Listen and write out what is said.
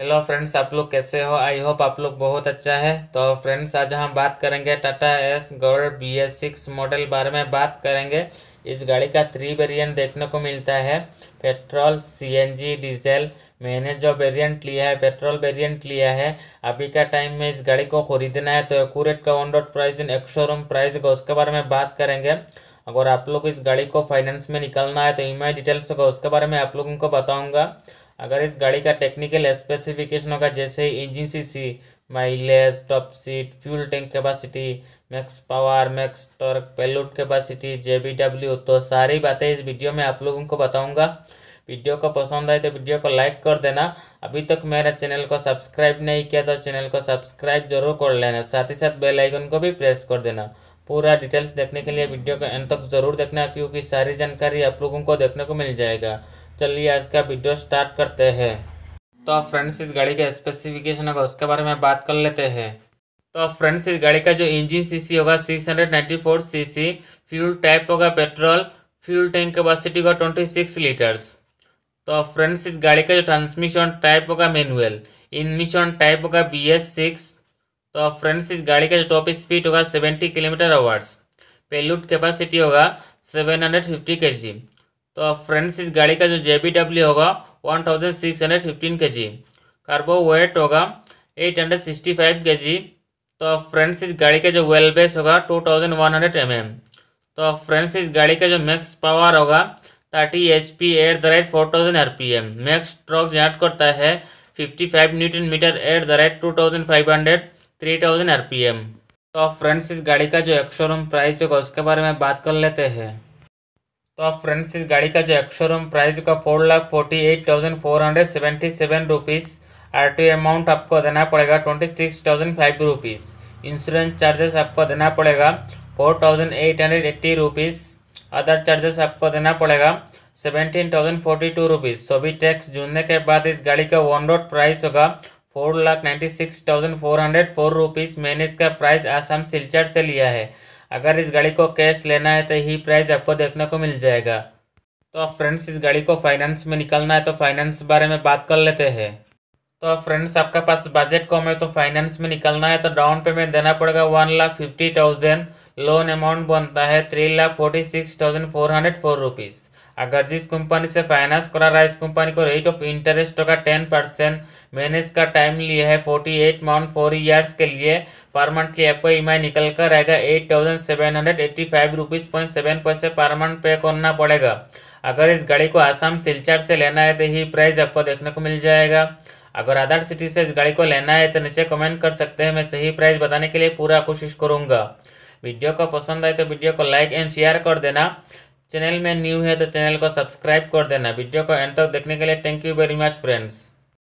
hello friends आप लोग कैसे हो आई होप आप लोग बहुत अच्छा है तो फ्रेंड्स आज हम बात करेंगे Tata Ace Gold B S six model बारे में बात करेंगे इस गाड़ी का थ्री वेरिएंट देखने को मिलता है पेट्रोल सीएनजी डीजल मैंने जो वेरिएंट लिया है पेट्रोल वेरिएंट लिया है अभी का टाइम में इस गाड़ी को ख़रीदना है तो एकूरेट का डॉट प्राइज प्राइस एक शोरूम प्राइस होगा उसके बारे में बात करेंगे अगर आप लोग इस गाड़ी को फाइनेंस में निकलना है तो ई डिटेल्स होगा उसके बारे में आप लोगों को बताऊँगा अगर इस गाड़ी का टेक्निकल स्पेसिफिकेशन होगा जैसे engine C C mileage top seat fuel tank capacity max power max torque payload capacity J B W तो सारी बातें इस वीडियो में आप लोगों को बताऊंगा वीडियो को पसंद आए तो वीडियो को लाइक कर देना अभी तक मेरा चैनल को सब्सक्राइब नहीं किया तो चैनल को सब्सक्राइब जरूर कर लेना साथ ही साथ बेल आइकन को भी प्रेस कर देना पूरा डिटेल्स देखने के लिए वीडियो को एंड तक जरूर देखना क्योंकि सारी जानकारी आप लोगों को देखने को मिल जाएगा चलिए आज का वीडियो स्टार्ट करते हैं तो फ्रेंड्स इस गाड़ी का स्पेसिफिकेशन होगा उसके बारे में बात कर लेते हैं तो फ्रेंड्स इस गाड़ी का जो इंजन सीसी होगा 694 सीसी फ्यूल टाइप होगा पेट्रोल फ्यूल टैंक कैपेसिटी होगा 26 लीटर्स तो फ्रेंड्स इस गाड़ी का जो ट्रांसमिशन टाइप होगा मैनुअल इनमिशन टाइप होगा बी एस सिक्स तो फ्रेंड्स इस गाड़ी का जो टॉप स्पीड होगा seventy kilometre hours payload capacity होगा सेवन हंड्रेड तो फ्रेंड्स इस गाड़ी का जो जे बी डब्ल्यू होगा one thousand six hundred fifteen K G kerb weight होगा eight hundred sixty five K G तो फ्रेंड्स इस गाड़ी का जो वेल बेस होगा two thousand one hundred M M तो फ्रेंड्स इस गाड़ी का जो मैक्स पावर होगा thirty H P at the rate four thousand R P M max torque generate करता है fifty five newton metre at the rate two thousand five hundred three thousand R P M तो friends इस गाड़ी का जो ex showroom price होगा उसके बारे में बात कर लेते हैं तो आप फ्रेंड्स इस गाड़ी का जो एक्शोरूम प्राइस का four lakh forty eight thousand four hundred seventy seven rupees R T amount आपको देना पड़ेगा twenty six thousand five rupees insurance charges आपको देना पड़ेगा four thousand eight hundred eighty rupees other charges आपको देना पड़ेगा seventeen thousand forty two rupees सभी टैक्स जुड़ने के बाद इस गाड़ी का वन रोड प्राइस होगा four lakh ninety six thousand four hundred four rupees मैंने इसका प्राइस आसाम सिलचर से लिया है अगर इस गाड़ी को कैश लेना है तो ही प्राइस आपको देखने को मिल जाएगा तो आप फ्रेंड्स इस गाड़ी को फाइनेंस में निकलना है तो फाइनेंस बारे में बात कर लेते हैं तो फ्रेंड्स आपका पास बजट कम है तो फाइनेंस में निकलना है तो डाउन पेमेंट देना पड़ेगा one lakh fifty thousand loan amount बनता है three lakh forty six thousand four hundred four rupees अगर जिस कंपनी से फाइनेंस करा रहा है इस कंपनी को रेट ऑफ इंटरेस्ट होगा टेन परसेंट मैंने इसका टाइम लिया है forty eight month four years के लिए पर मंथ की आपको ई निकल कर आएगा eight thousand seven hundred eighty five rupees point seven पैसे पर मंथ पे करना पड़ेगा अगर इस गाड़ी को आसाम सिलचर से लेना है तो यही प्राइस आपको देखने को मिल जाएगा अगर अदर सिटी से इस गाड़ी को लेना है तो नीचे कमेंट कर सकते हैं मैं सही प्राइस बताने के लिए पूरा कोशिश करूंगा वीडियो को पसंद आए तो वीडियो को लाइक एंड शेयर कर देना चैनल में न्यू है तो चैनल को सब्सक्राइब कर देना वीडियो को एंड तक देखने के लिए thank you very much friends